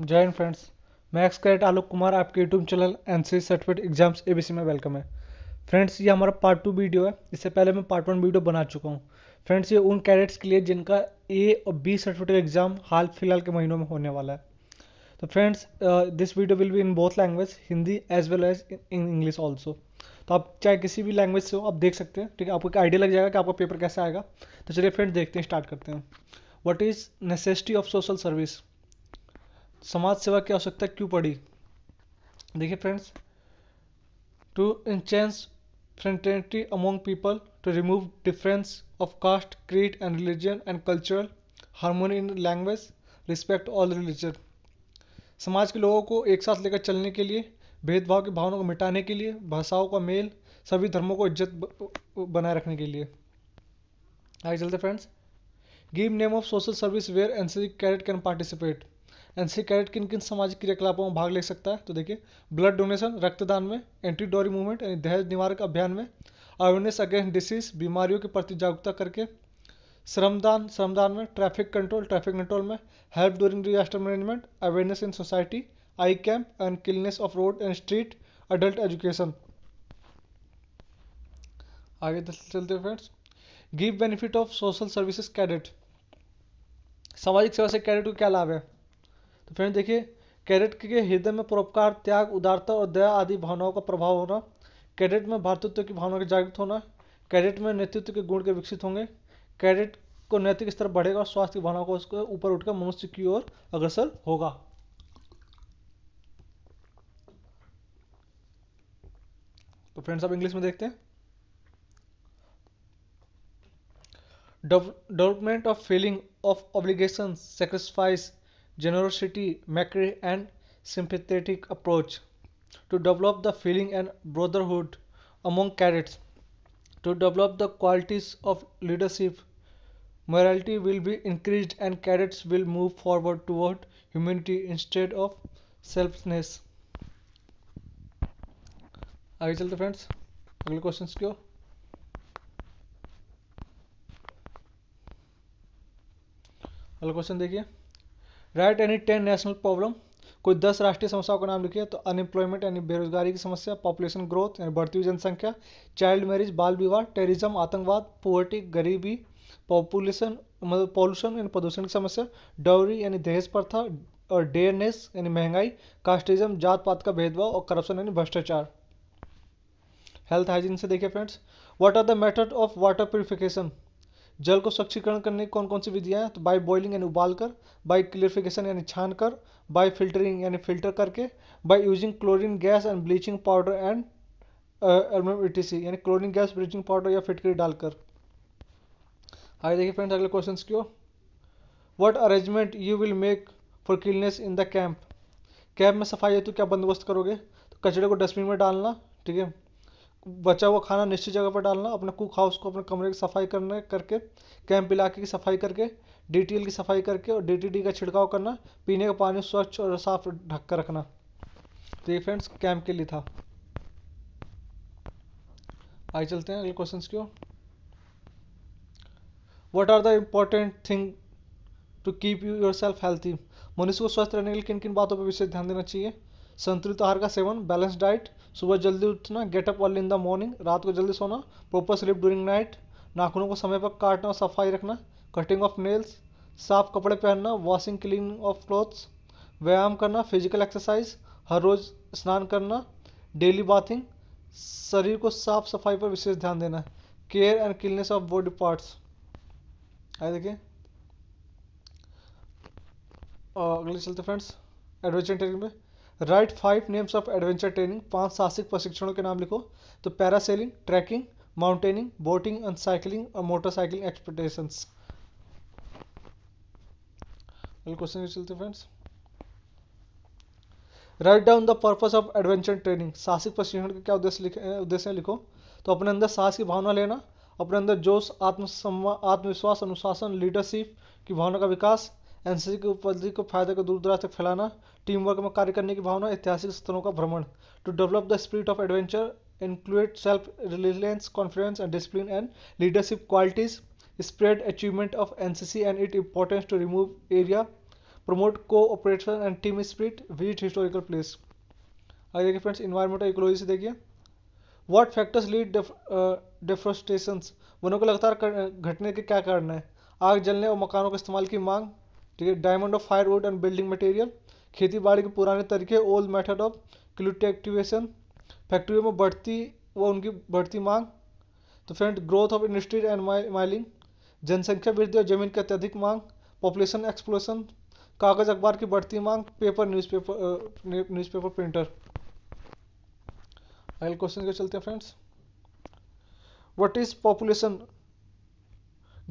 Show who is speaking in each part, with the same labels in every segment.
Speaker 1: जय हिंद फ्रेंड्स मैं कैरेट आलोक कुमार आपके YouTube channel N C certificate exams सी में वेलकम है फ्रेंड्स ये हमारा पार्ट टू वीडियो है इससे पहले मैं पार्ट वन वीडियो बना चुका हूँ फ्रेंड्स ये उन कैडेट्स के लिए जिनका ए और बी सर्टिफिकेट एग्जाम हाल फिलहाल के महीनों में होने वाला है तो friends this video will be in both language Hindi as well as in English also तो आप चाहे किसी भी लैंग्वेज से हो आप देख सकते हैं ठीक है आपको एक आइडिया लग जाएगा कि आपका पेपर कैसे आएगा तो चलिए फ्रेंड्स देखते हैं स्टार्ट करते हैं what is necessity of social service समाज सेवा की आवश्यकता क्यों पड़ी देखिए friends to enhance fraternity among people to remove difference of caste creed and religion and cultural harmony in language respect all religion समाज के लोगों को एक साथ लेकर चलने के लिए भेदभाव की भावना को मिटाने के लिए भाषाओं का मेल सभी धर्मों को इज्जत बनाए रखने के लिए आगे चलते friends give name of social service where NCC cadet can participate NC cadet किन किन सामाजिक क्रियाकलापों में भाग ले सकता है तो देखिए ब्लड डोनेशन रक्तदान में एंटी डोरी मूवमेंट यानी दहेज निवारक अभियान में अवेयरनेस अगेंस्ट डिसीज बीमारियों के प्रति जागरूकता करके श्रमदान श्रमदान में ट्रैफिक कंट्रोल ट्रैफिक कंट्रोल में help during disaster management awareness in society eye camp and cleanness of road and street adult education आगे चलते friends give benefit of social services cadet सामाजिक सेवा से कैडेट को क्या लाभ है तो फ्रेंड देखिए कैडेट के हृदय में परोपकार त्याग उदारता और दया आदि भावनाओं का प्रभाव होना कैडेट में भारतत्व की भावना के जागृत होना कैडेट में नेतृत्व के गुण के विकसित होंगे कैडेट को नैतिक स्तर बढ़ेगा और स्वास्थ्य की भावना को उसके ऊपर उठकर मनुष्य की ओर अग्रसर होगा तो फ्रेंड्स आप इंग्लिश में देखते हैं development of feeling of obligation sacrifice generosity, mockery, and sympathetic approach to develop the feeling and brotherhood among cadets. To develop the qualities of leadership, morality will be increased and cadets will move forward toward humanity instead of selfishness. आगे चलते friends अगले questions की अगला question देखिए write any ten national problem कोई दस राष्ट्रीय समस्याओं का नाम लिखिए तो अनएम्प्लॉयमेंट यानी बेरोजगारी की समस्या पॉपुलेशन ग्रोथ यानी बढ़ती हुई जनसंख्या चाइल्ड मैरिज बाल विवाह टेररिज्म आतंकवाद पोवर्टी गरीबी पॉपुलेशन मतलब पॉल्यूशन यानी प्रदूषण की समस्या डॉरी यानी दहेज प्रथा और डेयरनेस यानी महंगाई कास्टिज्म जात पात का भेदभाव और करप्शन यानी भ्रष्टाचार हेल्थ हाइजीन से देखिए friends what are the method of water purification जल को स्वच्छीकरण करने की कौन कौन सी विधियाँ हैं तो बाय बॉइलिंग यानी उबाल कर बाय क्लियरिफिकेशन यानी छान कर बाय फिल्टरिंग यानी फिल्टर करके by using chlorine gas and bleaching powder and एटी यानी क्लोरीन गैस ब्लीचिंग पाउडर या फिटकरी डालकर आगे हाँ, देखिए फ्रेंड्स अगले क्वेश्चन क्यों what arrangement you will make for cleanness in the camp camp में सफाई है तो क्या बंदोबस्त करोगे तो कचरे को डस्टबिन में डालना ठीक है बचा हुआ खाना निश्चित जगह पर डालना अपने कुक हाउस को अपने कमरे की सफाई करने करके कैंप इलाके की सफाई करके डी की सफाई करके और डी का छिड़काव करना पीने का पानी स्वच्छ और साफ ढक कर रखना तो ये फ्रेंड्स कैंप के लिए था आइए चलते हैं अगले क्वेश्चन की ओर what are the important thing to keep you yourself healthy मनुष्य को स्वस्थ रहने के लिए किन किन बातों पर विशेष ध्यान देना चाहिए संतुलित आहार का सेवन बैलेंस डाइट सुबह जल्दी उठना get up early in the morning रात को जल्दी सोना प्रॉपर स्लीप ड्यूरिंग नाइट नाखूनों को समय पर काटना और सफाई रखना कटिंग ऑफ नेल्स साफ कपड़े पहनना वॉशिंग क्लीन ऑफ क्लॉथ्स व्यायाम करना फिजिकल एक्सरसाइज हर रोज स्नान करना डेली बाथिंग शरीर को साफ सफाई पर विशेष ध्यान देना care and cleanness of body parts आए देखिए अगले चलते फ्रेंड्स एडवेंचर टेकिंग में write five names of adventure training पांच साहसिक प्रशिक्षणों के नाम लिखो तो parasailing trekking mountaineering boating and cycling और मोटरसाइकिल एक्सपेक्टेशन क्वेश्चन चलते friends write down the purpose of adventure training साहसिक प्रशिक्षण का क्या उद्देश्य उद्देश्य लिखो तो अपने अंदर साहस की भावना लेना अपने अंदर जोश आत्मसम्मान आत्मविश्वास अनुशासन लीडरशिप की भावना का विकास एनसीसी की उपलब्धि को फायदे को दूर दराज तक फैलाना टीम वर्क में कार्य करने की भावना ऐतिहासिक स्थलों का भ्रमण to develop the spirit of adventure include self reliance confidence and discipline and leadership qualities spread achievement of NCC and its importance to remove area, promote cooperation and team spirit, visit historical place आगे देखिए friends environmental ecology से देखिए what factors lead डेफोरेस्टेशन वनों को लगातार घटने के क्या कारण है आग जलने और मकानों के इस्तेमाल की मांग ठीक है diamond of fire and building material खेती बाड़ी के पुराने तरीके old method of cultivation फैक्ट्रियों में बढ़ती व उनकी बढ़ती मांग तो friend growth of industry and mailing जनसंख्या वृद्धि और जमीन की अत्यधिक मांग पॉपुलेशन एक्सप्लोशन कागज अखबार की बढ़ती मांग पेपर न्यूज़पेपर न्यूज़पेपर प्रिंटर अगले क्वेश्चन के चलते हैं friends what is population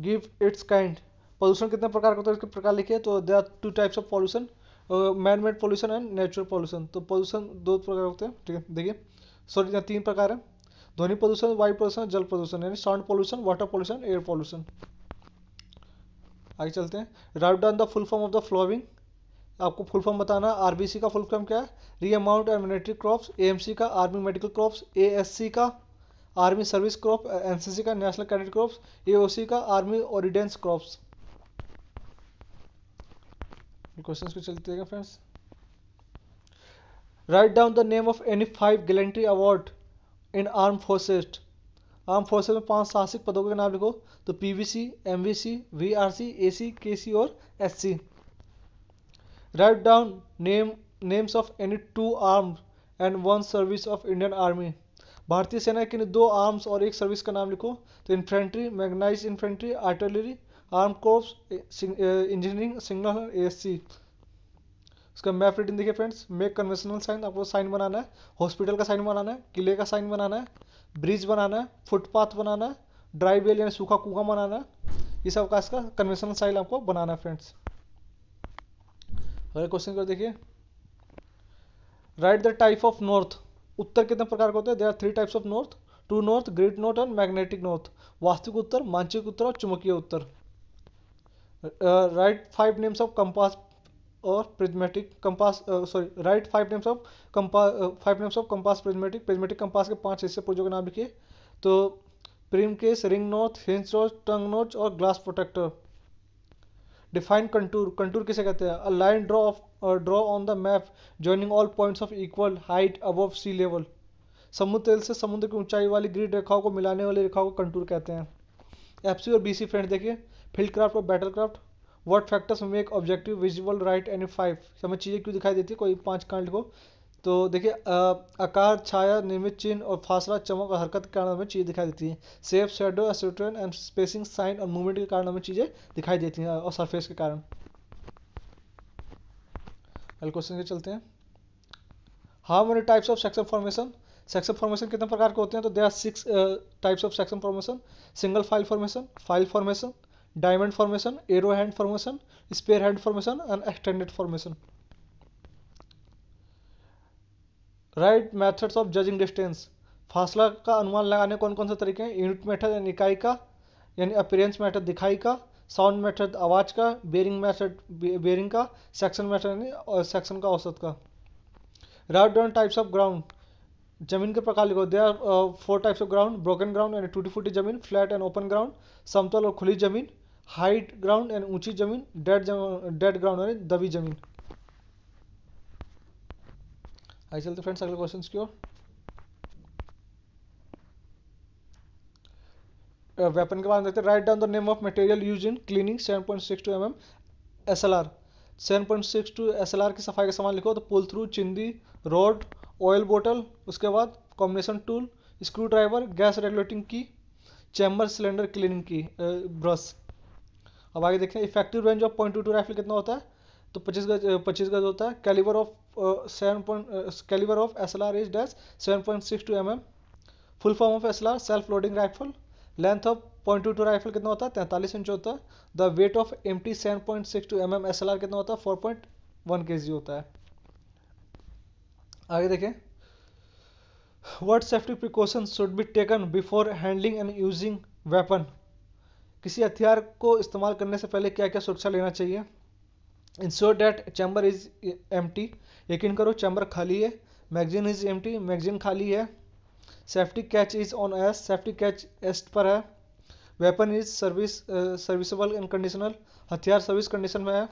Speaker 1: give its kind pollution कितने प्रकार का होता है इसके प्रकार लिखे तो they are two types of pollution man made pollution and natural pollution तो पॉल्यूशन दो प्रकार होते हैं ठीक है देखिए सॉरी तीन प्रकार है ध्वनि प्रदूषण वायु प्रदूषण जल प्रदूषण यानी sound pollution water pollution air pollution आगे चलते हैं write down the full form of the following आपको फुल फॉर्म बताना आरबीसी का फुल फॉर्म क्या है remount and military crops AMC का आर्मी मेडिकल क्रॉप्स एएससी का आर्मी सर्विस क्रॉप एनसीसी का नेशनल कैडेट क्रॉप्स एओसी का army ordnance crops question को चलते हैं friends write down the name of any five gallantry award in arm forces arm forces में पांच साहसिक पदों के नाम लिखो तो PVC MVC VRC AC KC और SC write down name names of any two arm and one service of Indian army भारतीय सेना के दो आर्म्स और एक सर्विस का नाम लिखो तो इन्फेंट्री मैगनाइज infantry artillery arm course engineering signal ए उसका मैप रिटिंग देखिए फ्रेंड्स मेक कन्वेंशनल साइन आपको साइन बनाना है हॉस्पिटल का साइन बनाना है किले का साइन बनाना है ब्रिज बनाना है फुटपाथ बनाना है ड्राई वेल यानी सूखा कूखा बनाना है ये सब का इसका कन्वेंशनल साइन आपको बनाना है फ्रेंड्स अगले क्वेश्चन कर देखिए write the type of north उत्तर कितने प्रकार के होते हैं they are three types of north true north great north and magnetic north वास्तविक उत्तर मानसिक उत्तर और चुमकीय उत्तर write uh, five names of compass or prismatic compass uh, sorry write five names of compass uh, five names of compass prismatic prismatic के पांच हिस्से पुर्जों के नाम लिखिए तो prism case ring notch hinge notch tongue notch और glass protector define contour contour किसे कहते हैं a line draw of draw on the map joining all points of equal height above sea level समुद्र तेल से समुद्र की ऊंचाई वाली ग्रीड रेखाओं को मिलाने वाली रेखाओं को कंटूर कहते हैं एफ और बी सी फ्रेंड्स देखिए फील्ड क्राफ्ट और battle craft word factors make objective visual write and five समझ चीज़ें क्यों दिखाई देती है कोई पांच कांड को तो देखिए आकार छाया निर्मित चिन्ह और फासला चमक और हरकत के कारण हमें चीज़ें दिखाई देती है सेफ शेडो एसेट्रन एंड स्पेसिंग साइन और मूवमेंट के कारण हमें चीज़ें दिखाई देती हैं और सरफेस के कारण अगले क्वेश्चन के चलते हैं how many types of section formation section formation कितने प्रकार के होते हैं तो they are six types of section formation single file formation file formation diamond formation arrow head formation spear head formation and extended formation write methods of judging distance फासला का अनुमान लगाने कौन कौन से तरीके हैं यूनिट मैथड यानी इकाई का यानी अपीरेंस मैथड दिखाई का साउंड मैथड आवाज का बेरिंग मैथड बेरिंग का सेक्शन मैथड यानी सेक्शन uh, का औसत का write down types of ground जमीन के प्रकार लिखो they are four types of ground broken ground यानी टूटी फूटी जमीन फ्लैट एंड ओपन ग्राउंड समतल और खुली जमीन हाइट ग्राउंड एंड ऊंची जमीन डेड डेड ग्राउंड यानी दबी जमीन आई चलते फ्रेंड्स अगले क्वेश्चन की ओर वेपन uh, के बाद देखते हैं write down the name of material use in cleaning 7.62 point six two M M S L R seven point six two S L R की सफाई का सामान लिखो तो पुल थ्रू चिंदी रोड ऑयल बोतल उसके बाद combination tool screw driver gas regulating की चैम्बर सिलेंडर क्लीनिंग की ब्रश अब आगे देखें effective range of point two two rifle कितना होता है तो पच्चीस गज पच्चीस गज होता है caliber of seven point caliber of S L R is dash seven point six two M M full form of S L R self loading rifle length of point two two rifle कितना होता है तैंतालीस inch होता है the weight of M T seven point six two M M S L R कितना होता है four point one के जी होता है आगे देखें what safety precaution should be taken before handling and using weapon किसी हथियार को इस्तेमाल करने से पहले क्या क्या सुरक्षा लेना चाहिए इंश्योर डैट चैम्बर इज एम यकीन करो चैम्बर खाली है मैगजीन इज एम मैगजीन खाली है सेफ्टी कैच इज ऑन एस सेफ्टी कैच एस्ट पर है weapon is service serviceable and conditional हथियार सर्विस कंडीशन में है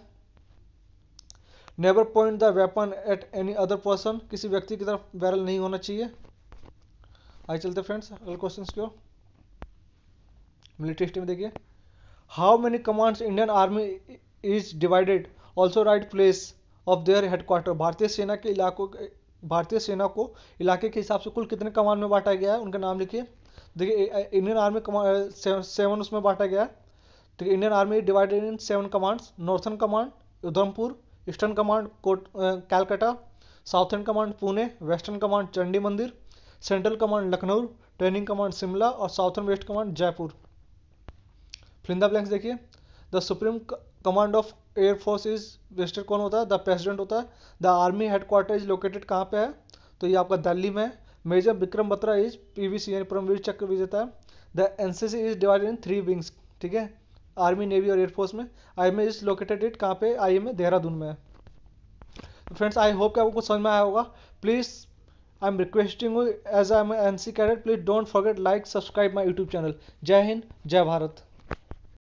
Speaker 1: never point the weapon at any other person किसी व्यक्ति की तरफ बैरल नहीं होना चाहिए आइए चलते फ्रेंड्स अगले क्वेश्चन की ओर मिलिट्री हिस्ट्री में देखिए how many commands Indian army is divided also write place of their headquarter भारतीय सेना के इलाकों भारतीय सेना को इलाके के हिसाब से कुल कितने कमान में बांटा गया है उनका नाम लिखिए देखिए इंडियन आर्मी सेवन उसमें बांटा गया है ठीक Indian army divided in seven commands northern command Udhampur eastern command कोट Calcutta southern command Pune western command Chandimandir central command Lucknow training command Shimla और southern west command Jaipur fill in the blanks देखिए the supreme command of air force is registered कौन होता है the president होता है the army headquarter is located कहाँ पे है तो ये आपका दिल्ली में है major Vikram Batra is P V C यानी परमवीर चक्र विजेता है the N C C is divided in three wings ठीक है आर्मी नेवी और एयरफोर्स में I M is located it कहाँ पे आई एम ए देहरादून में है फ्रेंड्स आई होप कि आपको कुछ समझ में आया होगा please I am requesting you as I am N C cadet please don't forget like subscribe my YouTube channel Jai Hind जय भारत